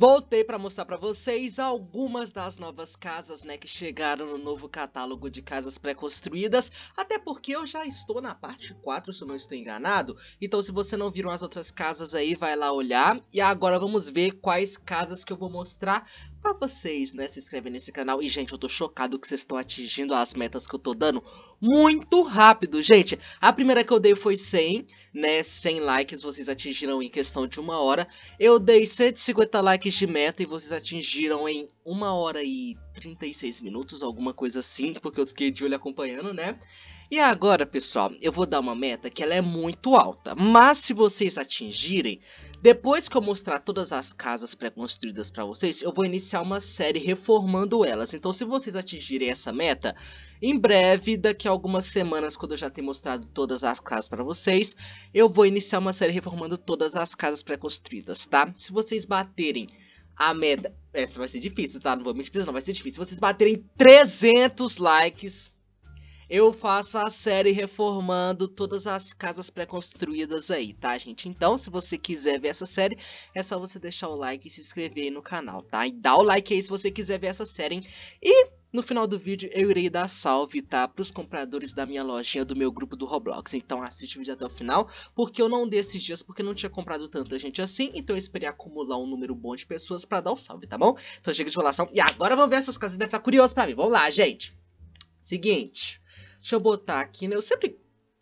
Voltei para mostrar para vocês algumas das novas casas, né, que chegaram no novo catálogo de casas pré-construídas, até porque eu já estou na parte 4, se eu não estou enganado. Então, se você não viram as outras casas aí, vai lá olhar. E agora vamos ver quais casas que eu vou mostrar pra vocês, né, se inscreverem nesse canal. E, gente, eu tô chocado que vocês estão atingindo as metas que eu tô dando muito rápido, gente. A primeira que eu dei foi 100, né, 100 likes vocês atingiram em questão de uma hora. Eu dei 150 likes de meta e vocês atingiram em uma hora e 36 minutos, alguma coisa assim, porque eu fiquei de olho acompanhando, né. E agora, pessoal, eu vou dar uma meta que ela é muito alta, mas se vocês atingirem, depois que eu mostrar todas as casas pré-construídas para vocês, eu vou iniciar uma série reformando elas. Então, se vocês atingirem essa meta, em breve, daqui a algumas semanas, quando eu já tenho mostrado todas as casas para vocês, eu vou iniciar uma série reformando todas as casas pré-construídas, tá? Se vocês baterem a meta... Essa vai ser difícil, tá? Não vou mentir, não vai ser difícil. Se vocês baterem 300 likes eu faço a série reformando todas as casas pré-construídas aí, tá, gente? Então, se você quiser ver essa série, é só você deixar o like e se inscrever aí no canal, tá? E dá o like aí se você quiser ver essa série, hein? E no final do vídeo eu irei dar salve, tá? Para os compradores da minha lojinha do meu grupo do Roblox. Então assiste o vídeo até o final, porque eu não dei esses dias porque não tinha comprado tanta gente assim. Então eu esperei acumular um número bom de pessoas para dar o salve, tá bom? Então chega de enrolação. E agora vamos ver essas casinhas, deve estar curioso para mim. Vamos lá, gente. Seguinte. Deixa eu botar aqui, né? Eu sempre.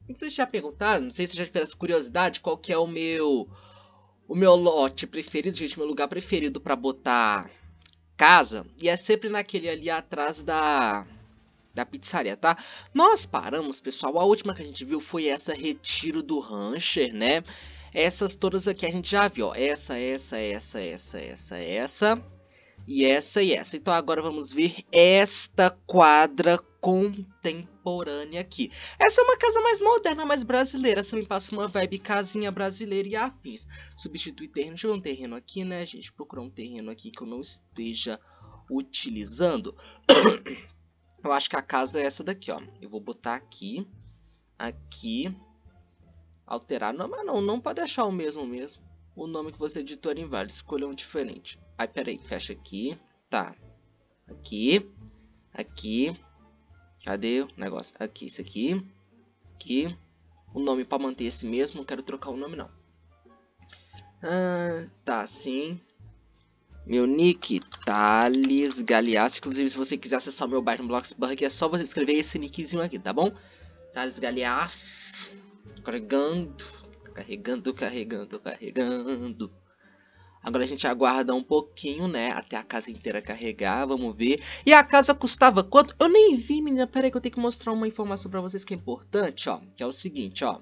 Vocês já perguntaram, não sei se já tiveram curiosidade, qual que é o meu. O meu lote preferido, gente, meu lugar preferido para botar casa. E é sempre naquele ali atrás da. Da pizzaria, tá? Nós paramos, pessoal. A última que a gente viu foi essa Retiro do Rancher, né? Essas todas aqui a gente já viu, ó. Essa, essa, essa, essa, essa, essa. E essa e essa. Então agora vamos ver esta quadra contemporânea aqui. Essa é uma casa mais moderna, mais brasileira. Você me passa uma vibe casinha brasileira e afins. Substituir terreno. Deixa eu ver um terreno aqui, né, gente? Procurar um terreno aqui que eu não esteja utilizando. eu acho que a casa é essa daqui, ó. Eu vou botar aqui. Aqui. Alterar. Não, mas não, não pode deixar o mesmo mesmo. O nome que você editou era inválido. Escolha um diferente. Ai, peraí. Fecha aqui. Tá. Aqui. Aqui Cadê o negócio? Aqui, isso aqui. Aqui. O nome para manter esse mesmo, não quero trocar o nome não. Ah, tá, sim. Meu nick, Thales Galeasso. Inclusive, se você quiser acessar o meu bairro no Bloxburg, é só você escrever esse nickzinho aqui, tá bom? Thales Galeasso. Carregando, carregando, carregando, carregando. Agora a gente aguarda um pouquinho, né? Até a casa inteira carregar, vamos ver. E a casa custava quanto? Eu nem vi, menina. Pera aí que eu tenho que mostrar uma informação pra vocês que é importante, ó. Que é o seguinte, ó.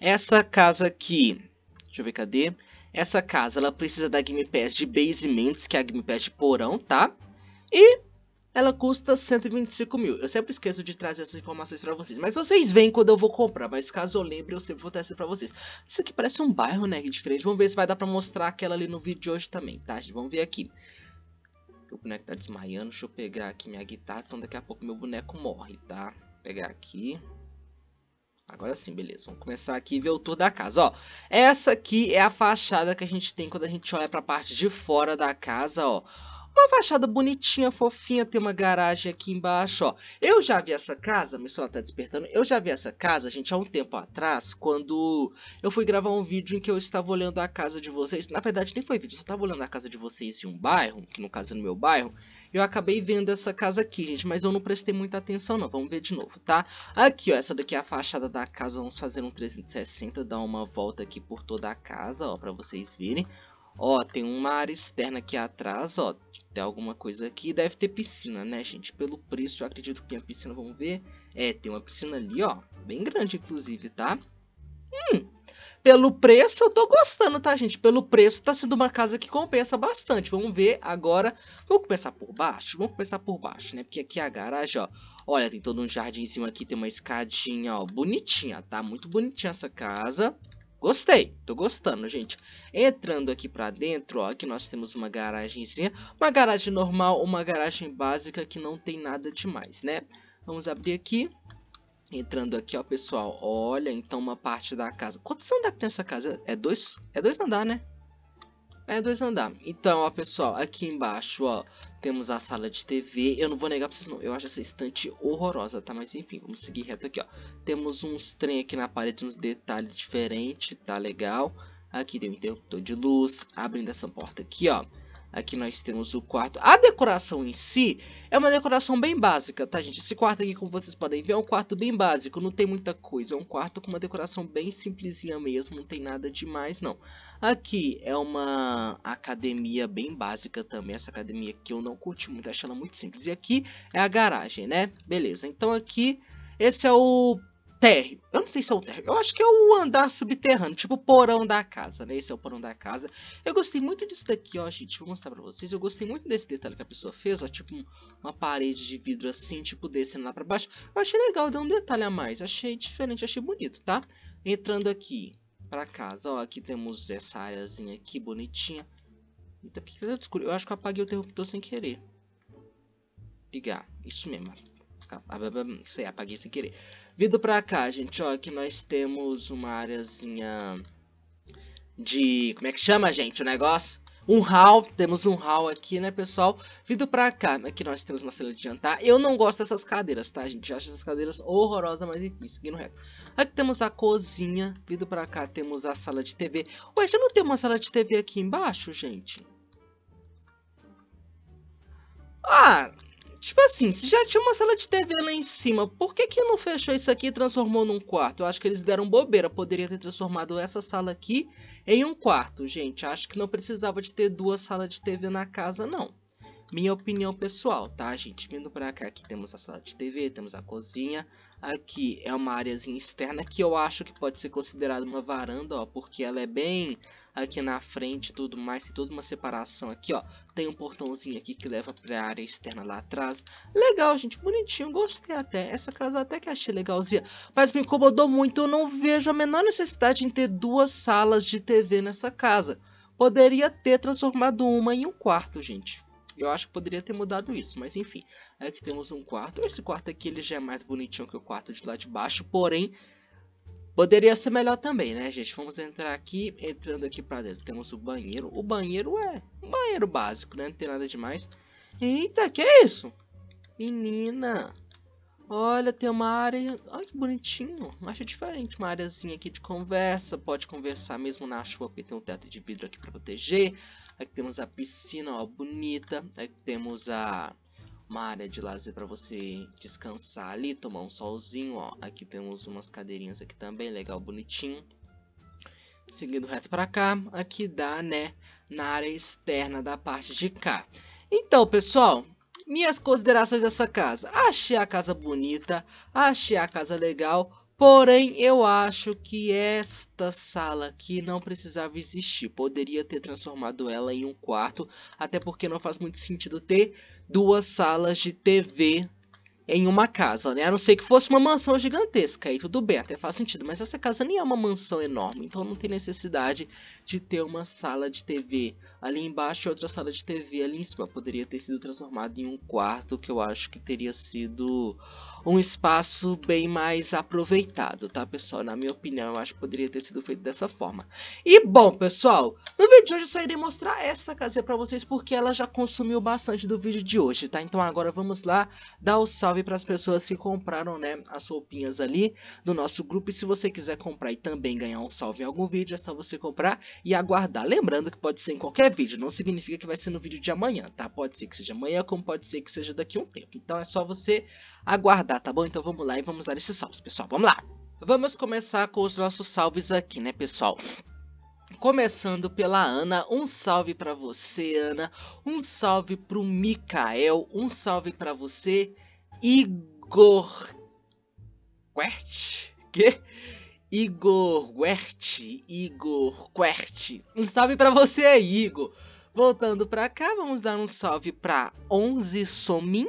Essa casa aqui... Deixa eu ver, cadê? Essa casa, ela precisa da Game Pass de Basements, que é a Game Pass de porão, tá? E ela custa 125 mil. Eu sempre esqueço de trazer essas informações para vocês. Mas vocês veem quando eu vou comprar. Mas caso eu lembre, eu sempre vou trazer para vocês. Isso aqui parece um bairro, né? Diferente. Vamos ver se vai dar para mostrar aquela ali no vídeo de hoje também, tá? Gente? Vamos ver aqui. O boneco tá desmaiando. Deixa eu pegar aqui minha guitarra, senão daqui a pouco meu boneco morre, tá? Vou pegar aqui. Agora sim, beleza. Vamos começar aqui e ver o tour da casa. Ó, essa aqui é a fachada que a gente tem quando a gente olha para a parte de fora da casa, ó. Uma fachada bonitinha, fofinha, tem uma garagem aqui embaixo, ó. Eu já vi essa casa, meu celular tá despertando, eu já vi essa casa, gente, há um tempo atrás, quando eu fui gravar um vídeo em que eu estava olhando a casa de vocês. Na verdade, nem foi vídeo, eu só estava olhando a casa de vocês em um bairro, que no caso é no meu bairro. Eu acabei vendo essa casa aqui, gente, mas eu não prestei muita atenção não, vamos ver de novo, tá? Aqui, ó, essa daqui é a fachada da casa, vamos fazer um 360, dar uma volta aqui por toda a casa, ó, pra vocês verem. Ó, tem uma área externa aqui atrás, ó. Tem alguma coisa aqui. Deve ter piscina, né, gente? Pelo preço, eu acredito que tem a piscina. Vamos ver. É, tem uma piscina ali, ó. Bem grande, inclusive, tá? Hum. Pelo preço, eu tô gostando, tá, gente? Pelo preço, tá sendo uma casa que compensa bastante. Vamos ver agora. Vamos começar por baixo? Vamos começar por baixo, né? Porque aqui é a garagem, ó. Olha, tem todo um jardim em cima aqui. Tem uma escadinha, ó. Bonitinha, tá? Muito bonitinha essa casa. Gostei, tô gostando, gente. Entrando aqui pra dentro, ó, aqui nós temos uma garagenzinha. Uma garagem normal, uma garagem básica que não tem nada demais, né? Vamos abrir aqui. Entrando aqui, ó, pessoal. Olha, então, uma parte da casa. Quantos andares tem essa casa? É dois? É dois andares, né? É dois andar. Então, ó, pessoal, aqui embaixo, ó, temos a sala de TV. Eu não vou negar pra vocês, não. Eu acho essa estante horrorosa, tá? Mas enfim, vamos seguir reto aqui, ó. Temos uns trem aqui na parede, uns detalhes diferentes, tá legal? Aqui tem um interruptor de luz, abrindo essa porta aqui, ó. Aqui nós temos o quarto. A decoração em si é uma decoração bem básica, tá, gente? Esse quarto aqui, como vocês podem ver, é um quarto bem básico. Não tem muita coisa. É um quarto com uma decoração bem simplesinha mesmo. Não tem nada demais, não. Aqui é uma academia bem básica também. Essa academia aqui eu não curti muito. Achei ela muito simples. E aqui é a garagem, né? Beleza. Então aqui... Esse é o térreo. Eu não sei se é o térreo. Eu acho que é o andar subterrâneo, tipo o porão da casa, né? Esse é o porão da casa. Eu gostei muito disso daqui, ó, gente. Vou mostrar pra vocês. Eu gostei muito desse detalhe que a pessoa fez, ó. Tipo um, uma parede de vidro assim, tipo descendo lá pra baixo. Eu achei legal, deu um detalhe a mais. Achei diferente, achei bonito, tá? Entrando aqui pra casa, ó. Aqui temos essa áreazinha aqui, bonitinha. Eita, por que tá escuro? Eu acho que eu apaguei o interruptor sem querer. Ligar, isso mesmo. Sei, apaguei sem querer. Vindo pra cá, gente, ó, aqui nós temos uma áreazinha de... Como é que chama, gente, o negócio? Um hall, temos um hall aqui, né, pessoal? Vindo pra cá, aqui nós temos uma sala de jantar. Eu não gosto dessas cadeiras, tá, gente? Eu acho essas cadeiras horrorosas, mas enfim, seguindo reto. Aqui temos a cozinha, vindo pra cá temos a sala de TV. Ué, já não tem uma sala de TV aqui embaixo, gente? Ah, Tipo assim, se já tinha uma sala de TV lá em cima, por que que não fechou isso aqui e transformou num quarto? Eu acho que eles deram bobeira, poderia ter transformado essa sala aqui em um quarto, gente. Acho que não precisava de ter duas salas de TV na casa, não minha opinião pessoal, tá, gente? Vindo para cá, aqui temos a sala de TV, temos a cozinha. Aqui é uma áreazinha externa que eu acho que pode ser considerada uma varanda, ó, porque ela é bem aqui na frente tudo mais, tem toda uma separação aqui, ó. Tem um portãozinho aqui que leva para a área externa lá atrás. Legal, gente, bonitinho, gostei até. Essa casa até que achei legalzinha, mas me incomodou muito, eu não vejo a menor necessidade em ter duas salas de TV nessa casa. Poderia ter transformado uma em um quarto, gente. Eu acho que poderia ter mudado isso, mas enfim. Aqui temos um quarto. Esse quarto aqui ele já é mais bonitinho que o quarto de lá de baixo, porém... Poderia ser melhor também, né, gente? Vamos entrar aqui, entrando aqui pra dentro. Temos o banheiro. O banheiro é um banheiro básico, né? Não tem nada demais. Eita, que é isso? Menina! Olha, tem uma área... Olha que bonitinho. Acho diferente. Uma áreazinha aqui de conversa. Pode conversar mesmo na chuva, porque tem um teto de vidro aqui pra proteger. Aqui temos a piscina, ó, bonita. Aqui temos a uma área de lazer para você descansar ali, tomar um solzinho, ó. Aqui temos umas cadeirinhas aqui também, legal, bonitinho. Seguindo reto para cá, aqui dá, né, na área externa da parte de cá. Então, pessoal, minhas considerações dessa casa. Achei a casa bonita, achei a casa legal, Porém, eu acho que esta sala aqui não precisava existir. Poderia ter transformado ela em um quarto, até porque não faz muito sentido ter duas salas de TV em uma casa, né? A não ser que fosse uma mansão gigantesca, aí tudo bem, até faz sentido. Mas essa casa nem é uma mansão enorme, então não tem necessidade de ter uma sala de TV ali embaixo e outra sala de TV ali em cima. Poderia ter sido transformado em um quarto, que eu acho que teria sido um espaço bem mais aproveitado, tá, pessoal? Na minha opinião, eu acho que poderia ter sido feito dessa forma. E bom, pessoal, no vídeo de hoje eu só irei mostrar essa casa pra vocês, porque ela já consumiu bastante do vídeo de hoje, tá? Então agora vamos lá dar o salve salve para as pessoas que compraram, né, as roupinhas ali do nosso grupo. E se você quiser comprar e também ganhar um salve em algum vídeo, é só você comprar e aguardar. Lembrando que pode ser em qualquer vídeo, não significa que vai ser no vídeo de amanhã, tá? Pode ser que seja amanhã, como pode ser que seja daqui a um tempo. Então é só você aguardar, tá bom? Então vamos lá e vamos dar esses salves, pessoal. Vamos lá! Vamos começar com os nossos salves aqui, né, pessoal? Começando pela Ana, um salve para você, Ana. Um salve pro Mikael, um salve para você. Igor Quert? Que? Igor Quert, Igor Quert. Um salve para você aí, Igor. Voltando para cá, vamos dar um salve para 11 Somin,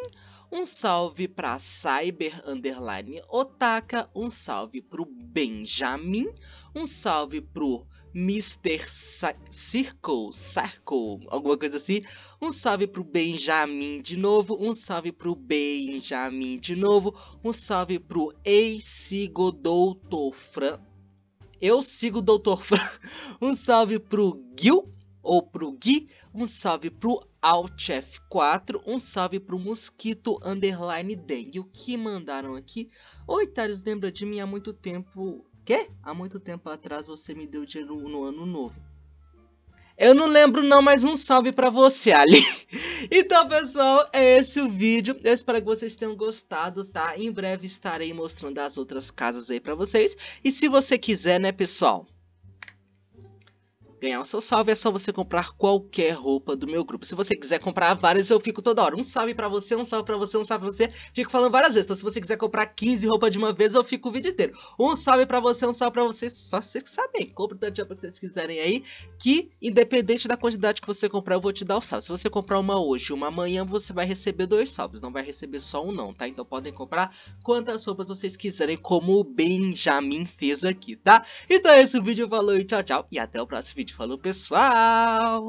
um salve para Cyber Underline Otaka, um salve para o Benjamin, um salve o Mr. Circle, Circle, alguma coisa assim. Um salve para o Benjamin de novo, um salve para o Benjamin de novo, um salve para o Ei Sigo Doutor Fran. Eu sigo o Doutor Fran. Um salve para o Gil, ou pro Gui, um salve pro altf 4 um salve pro Mosquito Underline Dengue, o que mandaram aqui. Oi, Thales, lembra de mim há muito tempo... Quê? Há muito tempo atrás você me deu dinheiro no ano novo. Eu não lembro não, mas um salve para você, Ali. então, pessoal, é esse o vídeo. Eu espero que vocês tenham gostado, tá? Em breve estarei mostrando as outras casas aí para vocês. E se você quiser, né, pessoal? ganhar o seu salve, é só você comprar qualquer roupa do meu grupo. Se você quiser comprar várias, eu fico toda hora. Um salve pra você, um salve pra você, um salve pra você. Fico falando várias vezes. Então, se você quiser comprar 15 roupas de uma vez, eu fico o vídeo inteiro. Um salve pra você, um salve pra você. Só vocês que sabem. Compre tanto que vocês quiserem aí. Que, independente da quantidade que você comprar, eu vou te dar o salve. Se você comprar uma hoje e uma amanhã, você vai receber dois salves. Não vai receber só um, não, tá? Então podem comprar quantas roupas vocês quiserem, como o Benjamin fez aqui, tá? Então é esse o vídeo. Falou e tchau, tchau. E até o próximo vídeo vídeo. Falou, pessoal!